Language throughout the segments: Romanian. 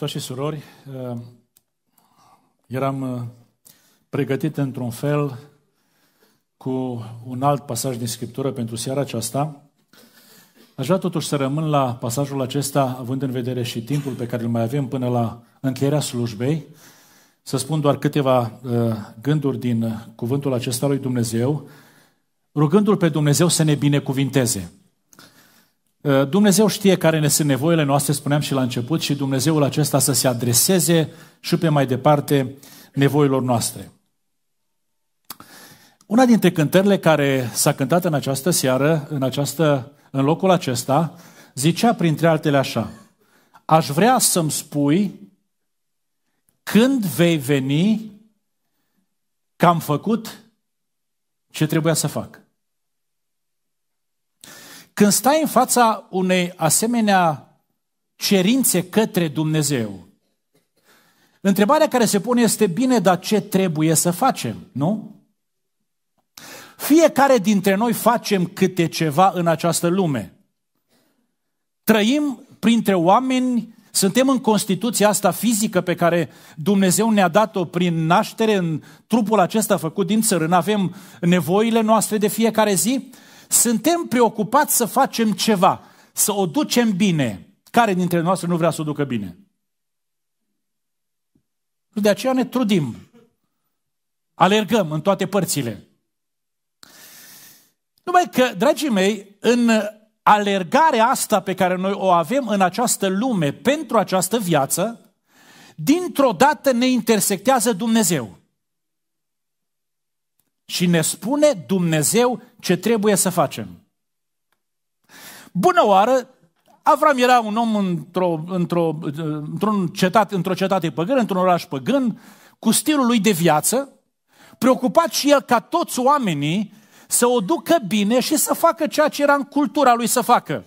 Frați și surori, uh, eram uh, pregătit într-un fel cu un alt pasaj din Scriptură pentru seara aceasta. Aș vrea totuși să rămân la pasajul acesta, având în vedere și timpul pe care îl mai avem până la încheierea slujbei, să spun doar câteva uh, gânduri din cuvântul acesta lui Dumnezeu, rugându-L pe Dumnezeu să ne binecuvinteze. Uh, Dumnezeu știe care ne sunt nevoile noastre, spuneam și la început, și Dumnezeul acesta să se adreseze și pe mai departe nevoilor noastre. Una dintre cântările care s-a cântat în această seară, în, această, în locul acesta, zicea printre altele așa, aș vrea să-mi spui când vei veni că am făcut ce trebuia să fac. Când stai în fața unei asemenea cerințe către Dumnezeu, întrebarea care se pune este, bine, dar ce trebuie să facem, nu? Fiecare dintre noi facem câte ceva în această lume. Trăim printre oameni, suntem în constituția asta fizică pe care Dumnezeu ne-a dat-o prin naștere, în trupul acesta făcut din țărână, avem nevoile noastre de fiecare zi, suntem preocupați să facem ceva, să o ducem bine. Care dintre noastre nu vrea să o ducă bine? De aceea ne trudim. Alergăm în toate părțile. Numai că, dragii mei, în alergarea asta pe care noi o avem în această lume, pentru această viață, dintr-o dată ne intersectează Dumnezeu și ne spune Dumnezeu ce trebuie să facem. Bună oară, Avram era un om într-o, într-o, într-un cetate, într-o cetate păgână, într-un oraș păgân, cu stilul lui de viață, preocupat și el ca toți oamenii să o ducă bine și să facă ceea ce era în cultura lui să facă.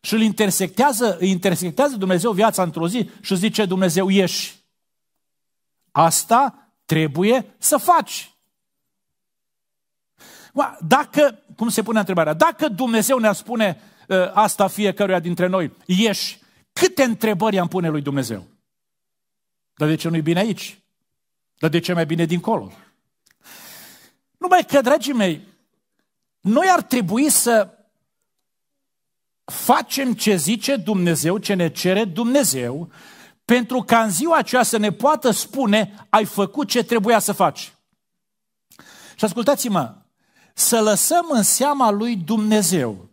Și îl intersectează, îi intersectează Dumnezeu viața într-o zi și zice Dumnezeu, ieși. Asta trebuie să faci. Dacă, cum se pune întrebarea, dacă Dumnezeu ne a spune uh, asta fiecăruia dintre noi, ieși, câte întrebări am pune lui Dumnezeu? Dar de ce nu-i bine aici? Dar de ce mai bine dincolo? Numai că, dragii mei, noi ar trebui să facem ce zice Dumnezeu, ce ne cere Dumnezeu, pentru ca în ziua aceea să ne poată spune ai făcut ce trebuia să faci. Și ascultați-mă, să lăsăm în seama lui Dumnezeu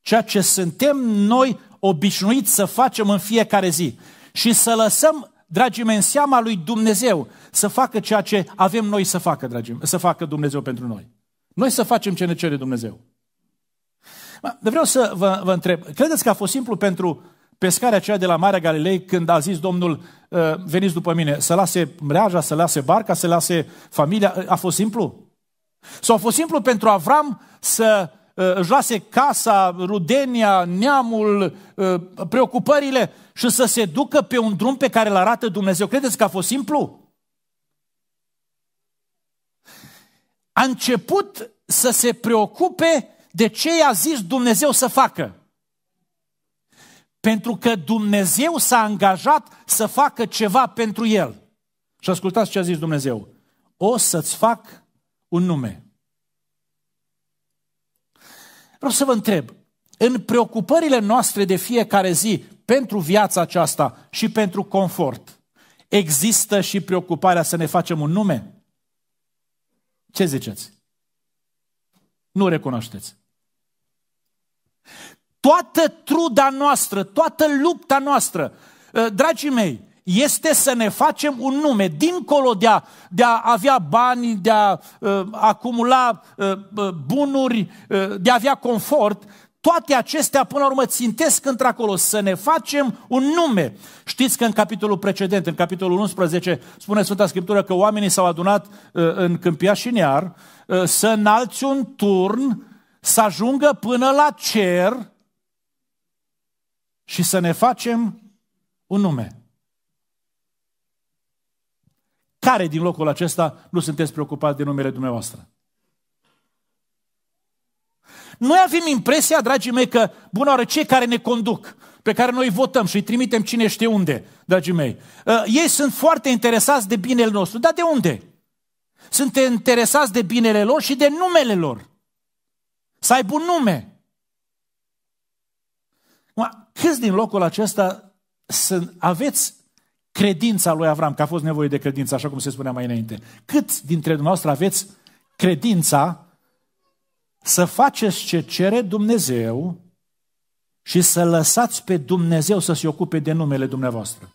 ceea ce suntem noi obișnuiți să facem în fiecare zi și să lăsăm, dragii mei, în seama lui Dumnezeu să facă ceea ce avem noi să facă, dragii mei, să facă Dumnezeu pentru noi. Noi să facem ce ne cere Dumnezeu. Vreau să vă, vă întreb, credeți că a fost simplu pentru pescarea aceea de la Marea Galilei când a zis Domnul, ă, veniți după mine, să lase mreaja, să lase barca, să lase familia, a fost simplu? Sau a fost simplu pentru Avram să uh, își lase casa, rudenia, neamul, uh, preocupările și să se ducă pe un drum pe care îl arată Dumnezeu. Credeți că a fost simplu? A început să se preocupe de ce i-a zis Dumnezeu să facă. Pentru că Dumnezeu s-a angajat să facă ceva pentru el. Și ascultați ce a zis Dumnezeu. O să-ți fac un nume. Vreau să vă întreb, în preocupările noastre de fiecare zi pentru viața aceasta și pentru confort, există și preocuparea să ne facem un nume? Ce ziceți? Nu recunoașteți. Toată truda noastră, toată lupta noastră, ă, dragii mei, este să ne facem un nume, dincolo de a, de a avea bani, de a uh, acumula uh, uh, bunuri, uh, de a avea confort, toate acestea până la urmă țintesc într-acolo, să ne facem un nume. Știți că în capitolul precedent, în capitolul 11, spune Sfânta Scriptură că oamenii s-au adunat uh, în Câmpia și Near uh, să înalți un turn, să ajungă până la cer și să ne facem un nume. care din locul acesta nu sunteți preocupați de numele dumneavoastră? Noi avem impresia, dragii mei, că, bună oară, cei care ne conduc, pe care noi votăm și îi trimitem cine știe unde, dragii mei, uh, ei sunt foarte interesați de binele nostru. Dar de unde? Sunt interesați de binele lor și de numele lor. Să ai bun nume. Câți din locul acesta sunt, aveți credința lui Avram, că a fost nevoie de credință, așa cum se spunea mai înainte. Cât dintre dumneavoastră aveți credința să faceți ce cere Dumnezeu și să lăsați pe Dumnezeu să se ocupe de numele dumneavoastră?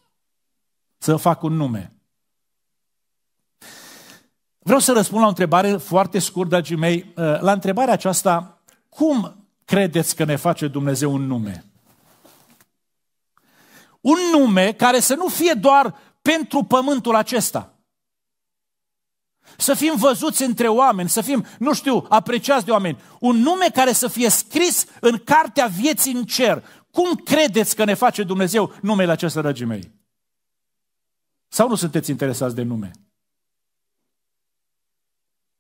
Să fac un nume. Vreau să răspund la o întrebare foarte scurt, dragii mei. La întrebarea aceasta, cum credeți că ne face Dumnezeu un nume? un nume care să nu fie doar pentru pământul acesta. Să fim văzuți între oameni, să fim, nu știu, apreciați de oameni. Un nume care să fie scris în cartea vieții în cer. Cum credeți că ne face Dumnezeu numele acesta, dragii mei? Sau nu sunteți interesați de nume?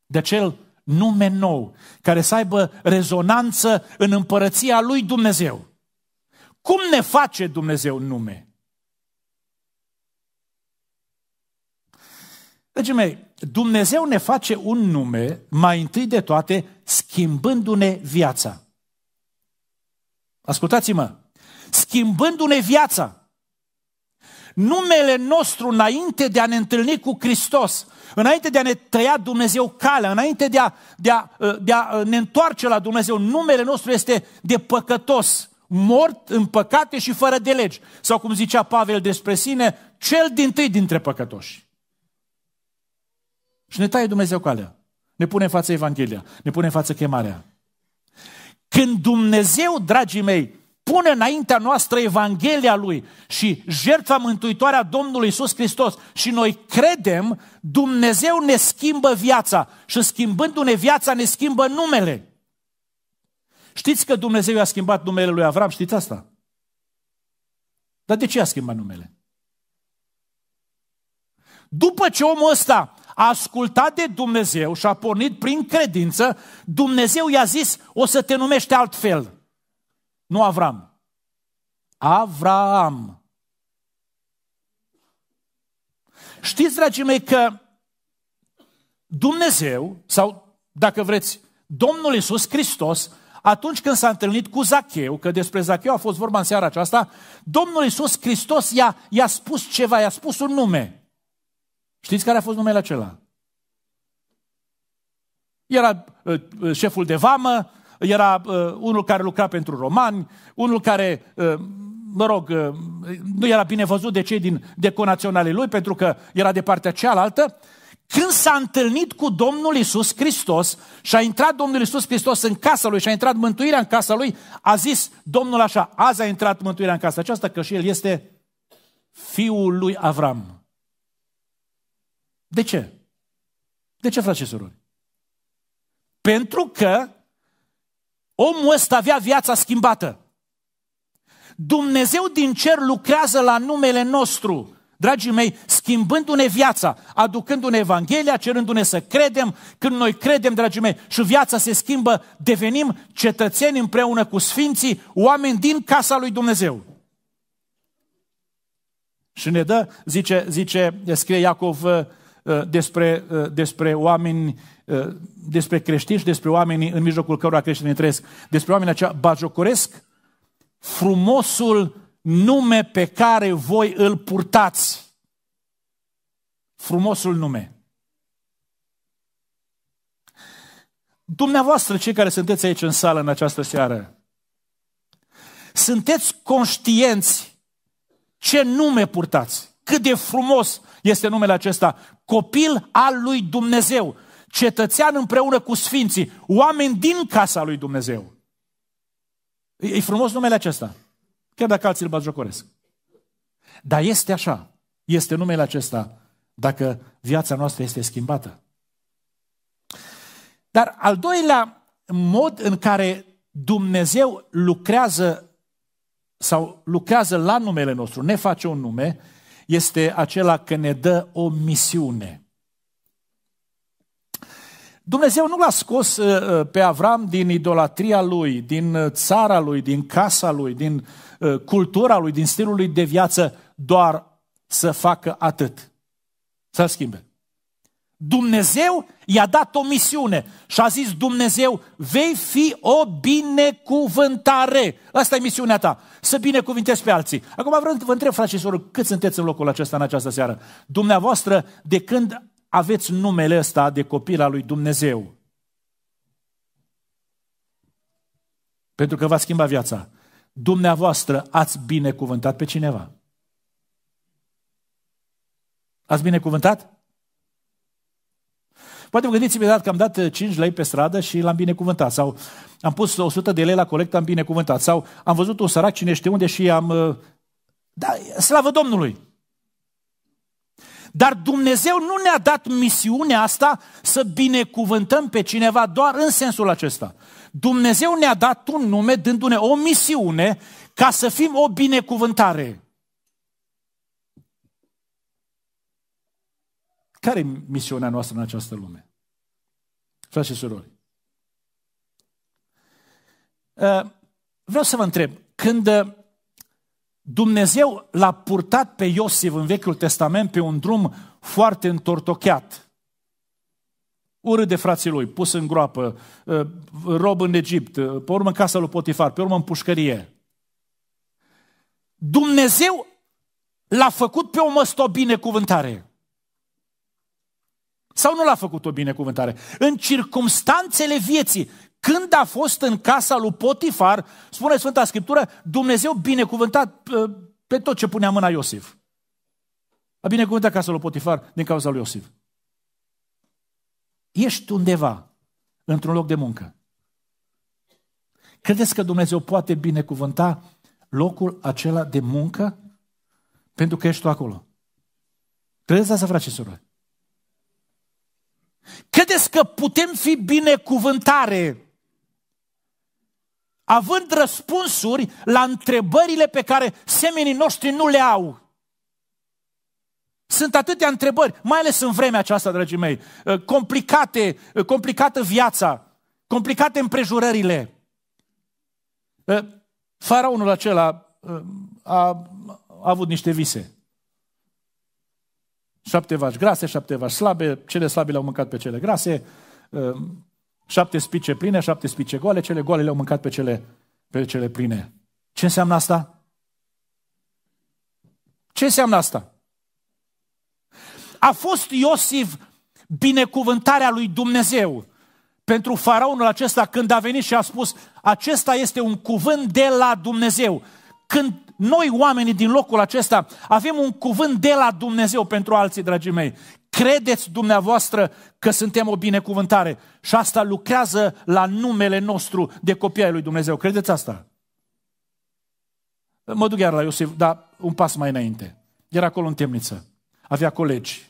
De acel nume nou, care să aibă rezonanță în împărăția lui Dumnezeu. Cum ne face Dumnezeu nume? Deci, mei, Dumnezeu ne face un nume, mai întâi de toate, schimbându-ne viața. Ascultați-mă, schimbându-ne viața. Numele nostru înainte de a ne întâlni cu Hristos, înainte de a ne tăia Dumnezeu calea, înainte de a, de a, de a uh, ne întoarce la Dumnezeu, numele nostru este de păcătos, mort în păcate și fără de legi. Sau cum zicea Pavel despre sine, cel din tâi dintre păcătoși. Și ne taie Dumnezeu calea. Ne pune în față Evanghelia, ne pune în față chemarea. Când Dumnezeu, dragii mei, pune înaintea noastră Evanghelia Lui și jertfa mântuitoare a Domnului Isus Hristos și noi credem, Dumnezeu ne schimbă viața și schimbându-ne viața ne schimbă numele. Știți că Dumnezeu i-a schimbat numele lui Avram? Știți asta? Dar de ce a schimbat numele? După ce omul ăsta a ascultat de Dumnezeu și a pornit prin credință, Dumnezeu i-a zis, o să te numești altfel. Nu Avram. Avram. Știți, dragii mei, că Dumnezeu, sau dacă vreți, Domnul Isus Hristos, atunci când s-a întâlnit cu Zacheu, că despre Zacheu a fost vorba în seara aceasta, Domnul Iisus Hristos i-a, i-a spus ceva, i-a spus un nume. Știți care a fost numele acela? Era uh, uh șeful de vamă, era uh, unul care lucra pentru romani, unul care, uh, mă rog, uh, nu era bine văzut de cei din, de lui, pentru că era de partea cealaltă, când s-a întâlnit cu Domnul Isus Hristos și a intrat Domnul Isus Hristos în casa lui și a intrat mântuirea în casa lui, a zis Domnul așa, azi a intrat mântuirea în casa aceasta că și el este fiul lui Avram. De ce? De ce, frate și surori? Pentru că omul ăsta avea viața schimbată. Dumnezeu din cer lucrează la numele nostru. Dragii mei, schimbându-ne viața, aducându-ne Evanghelia, cerându-ne să credem, când noi credem, dragii mei, și viața se schimbă, devenim cetățeni împreună cu Sfinții, oameni din casa lui Dumnezeu. Și ne dă, zice, zice scrie Iacov uh, uh, despre, uh, despre oameni, despre creștini și despre oamenii în mijlocul cărora creștinii trăiesc, despre oamenii aceia bajocoresc frumosul nume pe care voi îl purtați. Frumosul nume. Dumneavoastră, cei care sunteți aici în sală în această seară, sunteți conștienți ce nume purtați, cât de frumos este numele acesta, copil al lui Dumnezeu, cetățean împreună cu sfinții, oameni din casa lui Dumnezeu. E frumos numele acesta. Chiar dacă alții îl bagiocoresc. Dar este așa. Este numele acesta dacă viața noastră este schimbată. Dar al doilea mod în care Dumnezeu lucrează sau lucrează la numele nostru, ne face un nume, este acela că ne dă o misiune. Dumnezeu nu l-a scos uh, uh, pe Avram din idolatria lui, din uh, țara lui, din casa lui, din cultura lui, din stilul lui de viață, doar să facă atât. Să-l schimbe. Dumnezeu i-a dat o misiune și a zis Dumnezeu, vei fi o binecuvântare. Asta e misiunea ta, să binecuvintezi pe alții. Acum vreau să vă întreb, frate și soră, cât sunteți în locul acesta în această seară? Dumneavoastră, de când aveți numele ăsta de copil al lui Dumnezeu. Pentru că va schimba viața. Dumneavoastră ați binecuvântat pe cineva. Ați binecuvântat? Poate vă gândiți imediat că am dat 5 lei pe stradă și l-am binecuvântat sau am pus 100 de lei la colectă, am binecuvântat sau am văzut un sărac cine știe unde și am... Uh, da, slavă Domnului! Dar Dumnezeu nu ne-a dat misiunea asta să binecuvântăm pe cineva doar în sensul acesta. Dumnezeu ne-a dat un nume dându-ne o misiune ca să fim o binecuvântare. Care e misiunea noastră în această lume? Frate și surori. Uh, vreau să vă întreb, când uh, Dumnezeu l-a purtat pe Iosif în Vechiul Testament pe un drum foarte întortocheat. Urât de frații lui, pus în groapă, uh, rob în Egipt, uh, pe urmă în casa lui Potifar, pe urmă în pușcărie. Dumnezeu l-a făcut pe om ăsta o binecuvântare. Sau nu l-a făcut o binecuvântare? În circumstanțele vieții, când a fost în casa lui Potifar, spune Sfânta Scriptură, Dumnezeu binecuvântat uh, pe tot ce punea mâna Iosif. A binecuvântat casa lui Potifar din cauza lui Iosif. Ești undeva, într-un loc de muncă. Credeți că Dumnezeu poate binecuvânta locul acela de muncă? Pentru că ești tu acolo. Credeți asta, frate și surori? Credeți că putem fi binecuvântare având răspunsuri la întrebările pe care semenii noștri nu le au. Sunt atâtea întrebări, mai ales în vremea aceasta, dragii mei, ă, complicate, ă, complicată viața, complicate împrejurările. Ă, faraonul acela a, a avut niște vise. Șapte vaci grase, șapte vaci slabe, cele slabe le-au mâncat pe cele grase, Șapte spice pline, șapte spice goale, cele goale le-au mâncat pe cele, pe cele pline. Ce înseamnă asta? Ce înseamnă asta? A fost Iosif binecuvântarea lui Dumnezeu pentru faraonul acesta când a venit și a spus acesta este un cuvânt de la Dumnezeu. Când noi oamenii din locul acesta avem un cuvânt de la Dumnezeu pentru alții, dragii mei, Credeți dumneavoastră că suntem o binecuvântare și asta lucrează la numele nostru de copii ai lui Dumnezeu. Credeți asta? Mă duc iar la Iosif, dar un pas mai înainte. Era acolo în temniță. Avea colegi.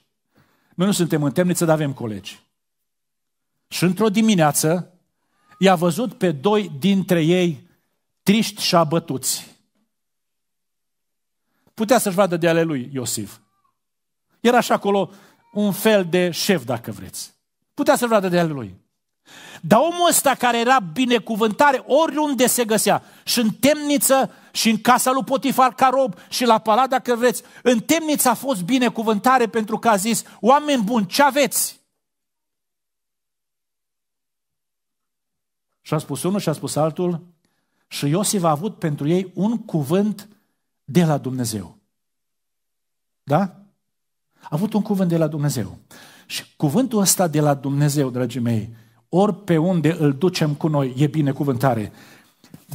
Noi nu suntem în temniță, dar avem colegi. Și într-o dimineață i-a văzut pe doi dintre ei triști și abătuți. Putea să-și vadă de ale lui Iosif. Era așa acolo un fel de șef, dacă vreți. Putea să vadă de al lui. Dar omul ăsta care era binecuvântare oriunde se găsea, și în temniță, și în casa lui Potifar ca rob, și la palat, dacă vreți, în temniță a fost binecuvântare pentru că a zis, oameni buni, ce aveți? Și a spus unul și a spus altul și Iosif a avut pentru ei un cuvânt de la Dumnezeu. Da? A avut un cuvânt de la Dumnezeu. Și cuvântul ăsta de la Dumnezeu, dragii mei, ori pe unde îl ducem cu noi, e binecuvântare.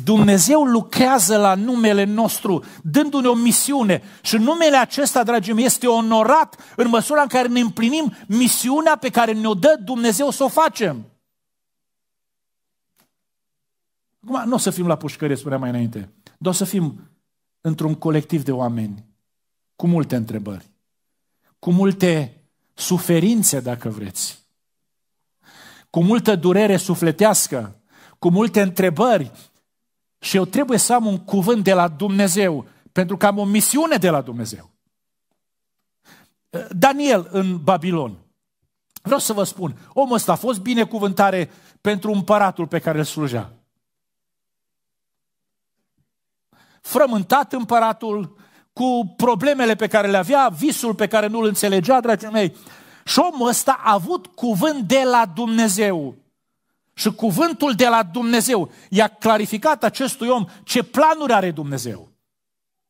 Dumnezeu lucrează la numele nostru, dându-ne o misiune. Și numele acesta, dragii mei, este onorat în măsura în care ne împlinim misiunea pe care ne-o dă Dumnezeu să o facem. Acum, nu o să fim la pușcărie, spuneam mai înainte, Doar să fim într-un colectiv de oameni cu multe întrebări cu multe suferințe, dacă vreți, cu multă durere sufletească, cu multe întrebări și eu trebuie să am un cuvânt de la Dumnezeu, pentru că am o misiune de la Dumnezeu. Daniel în Babilon. Vreau să vă spun, omul ăsta a fost binecuvântare pentru împăratul pe care îl slujea. Frământat împăratul, cu problemele pe care le avea, visul pe care nu îl înțelegea, dragii mei. Și omul ăsta a avut cuvânt de la Dumnezeu. Și cuvântul de la Dumnezeu i-a clarificat acestui om ce planuri are Dumnezeu.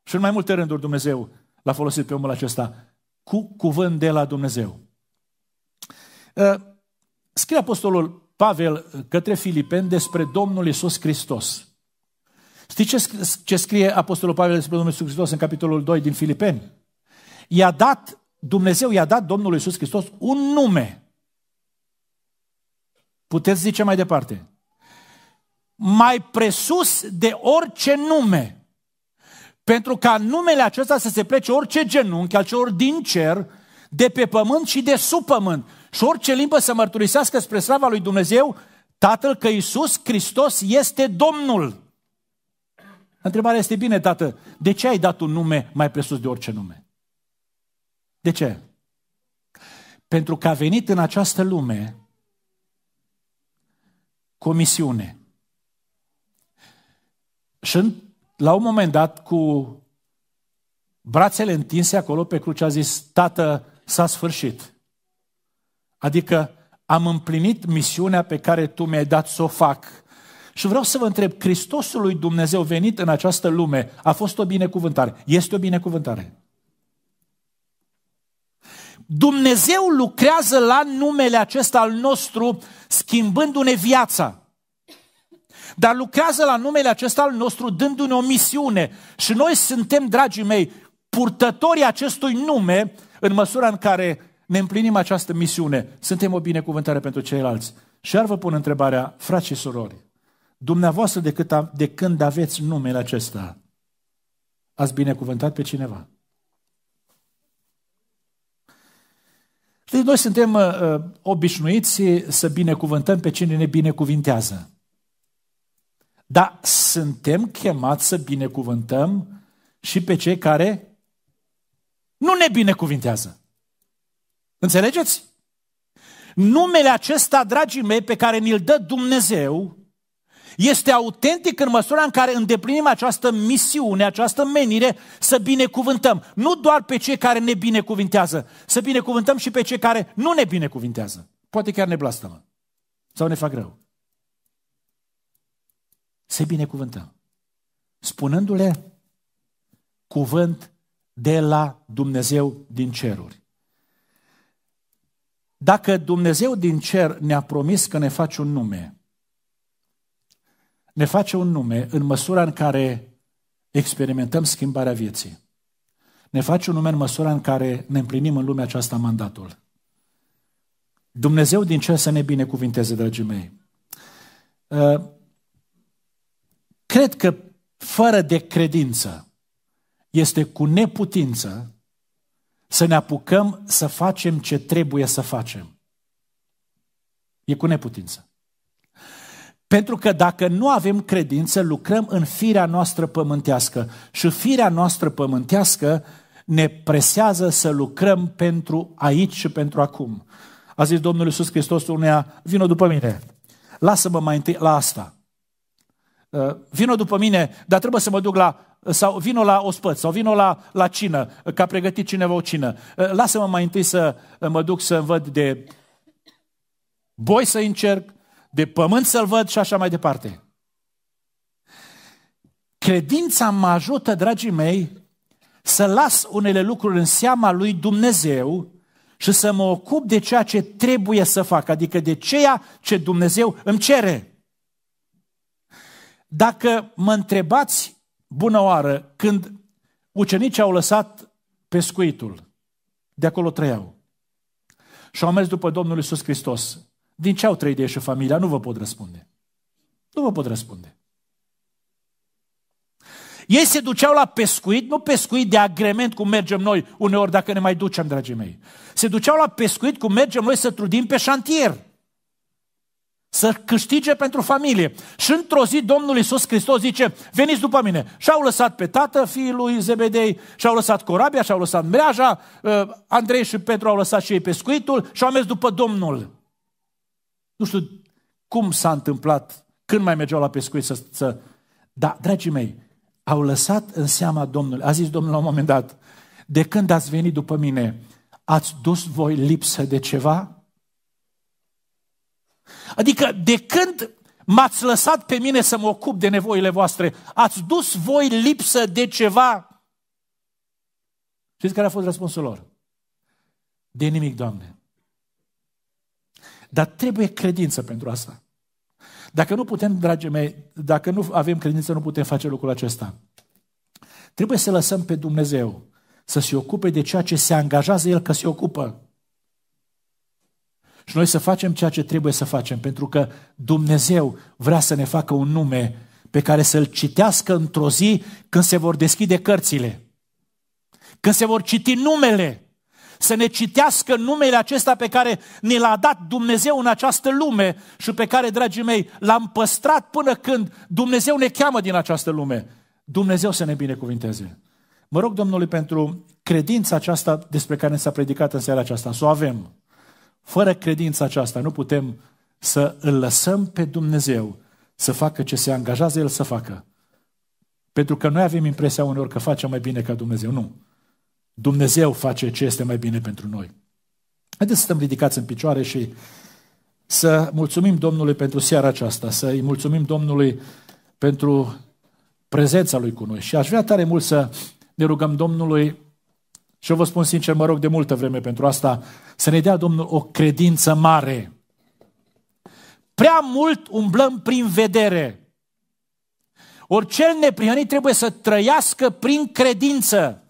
Și în mai multe rânduri Dumnezeu l-a folosit pe omul acesta cu cuvânt de la Dumnezeu. Ă, scrie Apostolul Pavel către Filipeni despre Domnul Isus Hristos. Știi ce, ce scrie Apostolul Pavel despre Domnul Iisus Hristos în capitolul 2 din Filipeni? I-a dat, Dumnezeu i-a dat Domnului Iisus Hristos un nume. Puteți zice mai departe. Mai presus de orice nume. Pentru ca numele acesta să se plece orice genunchi al celor din cer, de pe pământ și de sub pământ. Și orice limbă să mărturisească spre slava lui Dumnezeu, Tatăl că Iisus Hristos este Domnul. Întrebarea este, bine, tată, de ce ai dat un nume mai presus de orice nume? De ce? Pentru că a venit în această lume cu o misiune. Și la un moment dat, cu brațele întinse acolo pe cruce, a zis, tată, s-a sfârșit. Adică am împlinit misiunea pe care tu mi-ai dat să o fac. Și vreau să vă întreb, Hristosul lui Dumnezeu venit în această lume a fost o binecuvântare? Este o binecuvântare? Dumnezeu lucrează la numele acesta al nostru, schimbându-ne viața. Dar lucrează la numele acesta al nostru, dându-ne o misiune. Și noi suntem, dragii mei, purtătorii acestui nume, în măsura în care ne împlinim această misiune. Suntem o binecuvântare pentru ceilalți. Și ar vă pun întrebarea, frați și surori, Dumneavoastră de, cât, de când aveți numele acesta, ați binecuvântat pe cineva. Deci noi suntem uh, uh, obișnuiți să binecuvântăm pe cine ne binecuvintează. Dar suntem chemați să binecuvântăm și pe cei care nu ne binecuvintează. Înțelegeți? Numele acesta, dragii mei, pe care ni-l dă Dumnezeu, este autentic în măsura în care îndeplinim această misiune, această menire să binecuvântăm. Nu doar pe cei care ne binecuvintează, să binecuvântăm și pe cei care nu ne binecuvintează. Poate chiar ne blastămă sau ne fac rău. Să binecuvântăm. Spunându-le cuvânt de la Dumnezeu din ceruri. Dacă Dumnezeu din cer ne-a promis că ne face un nume, ne face un nume în măsura în care experimentăm schimbarea vieții. Ne face un nume în măsura în care ne împlinim în lumea aceasta mandatul. Dumnezeu din cer să ne binecuvinteze, dragii mei. Ă, cred că fără de credință este cu neputință să ne apucăm să facem ce trebuie să facem. E cu neputință. Pentru că dacă nu avem credință, lucrăm în firea noastră pământească și firea noastră pământească ne presează să lucrăm pentru aici și pentru acum. A zis Domnul Iisus Hristos unea, vină după mine, lasă-mă mai întâi la asta. Uh, vină după mine, dar trebuie să mă duc la sau vină la ospăț, sau vină la, la cină, că a pregătit cineva o cină. Uh, lasă-mă mai întâi să mă duc să văd de boi să încerc, de pământ să-l văd și așa mai departe. Credința mă ajută, dragii mei, să las unele lucruri în seama lui Dumnezeu și să mă ocup de ceea ce trebuie să fac, adică de ceea ce Dumnezeu îmi cere. Dacă mă întrebați, bună oară, când ucenicii au lăsat pescuitul, de acolo trăiau, și au mers după Domnul Isus Hristos, din ce au trei de și familia? Nu vă pot răspunde. Nu vă pot răspunde. Ei se duceau la pescuit, nu pescuit de agrement cum mergem noi uneori dacă ne mai ducem, dragii mei. Se duceau la pescuit cum mergem noi să trudim pe șantier. Să câștige pentru familie. Și într-o zi Domnul Iisus Hristos zice, veniți după mine. Și-au lăsat pe tată fiul lui Zebedei, și-au lăsat corabia, și-au lăsat mreaja, uh, Andrei și Petru au lăsat și ei pescuitul și-au mers după Domnul. Nu știu cum s-a întâmplat, când mai mergeau la pescuit să... să... Dar, dragii mei, au lăsat în seama Domnului. A zis Domnul la un moment dat, de când ați venit după mine, ați dus voi lipsă de ceva? Adică, de când m-ați lăsat pe mine să mă ocup de nevoile voastre, ați dus voi lipsă de ceva? Știți care a fost răspunsul lor? De nimic, Doamne. Dar trebuie credință pentru asta. Dacă nu putem, dragii mei, dacă nu avem credință, nu putem face lucrul acesta. Trebuie să lăsăm pe Dumnezeu să se ocupe de ceea ce se angajează El că se ocupă. Și noi să facem ceea ce trebuie să facem, pentru că Dumnezeu vrea să ne facă un nume pe care să-l citească într-o zi când se vor deschide cărțile, când se vor citi numele să ne citească numele acesta pe care ne l-a dat Dumnezeu în această lume și pe care, dragii mei, l-am păstrat până când Dumnezeu ne cheamă din această lume. Dumnezeu să ne binecuvinteze. Mă rog, Domnului, pentru credința aceasta despre care s-a predicat în seara aceasta, să o avem. Fără credința aceasta nu putem să îl lăsăm pe Dumnezeu să facă ce se angajează El să facă. Pentru că noi avem impresia uneori că facem mai bine ca Dumnezeu. Nu. Dumnezeu face ce este mai bine pentru noi. Haideți să stăm ridicați în picioare și să mulțumim Domnului pentru seara aceasta, să-i mulțumim Domnului pentru prezența Lui cu noi. Și aș vrea tare mult să ne rugăm Domnului, și eu vă spun sincer, mă rog de multă vreme pentru asta, să ne dea Domnul o credință mare. Prea mult umblăm prin vedere. Ori cel neprihănit trebuie să trăiască prin credință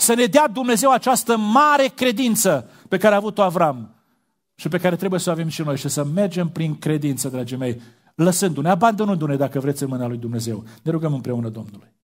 să ne dea Dumnezeu această mare credință pe care a avut-o Avram și pe care trebuie să o avem și noi și să mergem prin credință, dragii mei, lăsându-ne, abandonându-ne, dacă vreți, în mâna lui Dumnezeu. Ne rugăm împreună Domnului.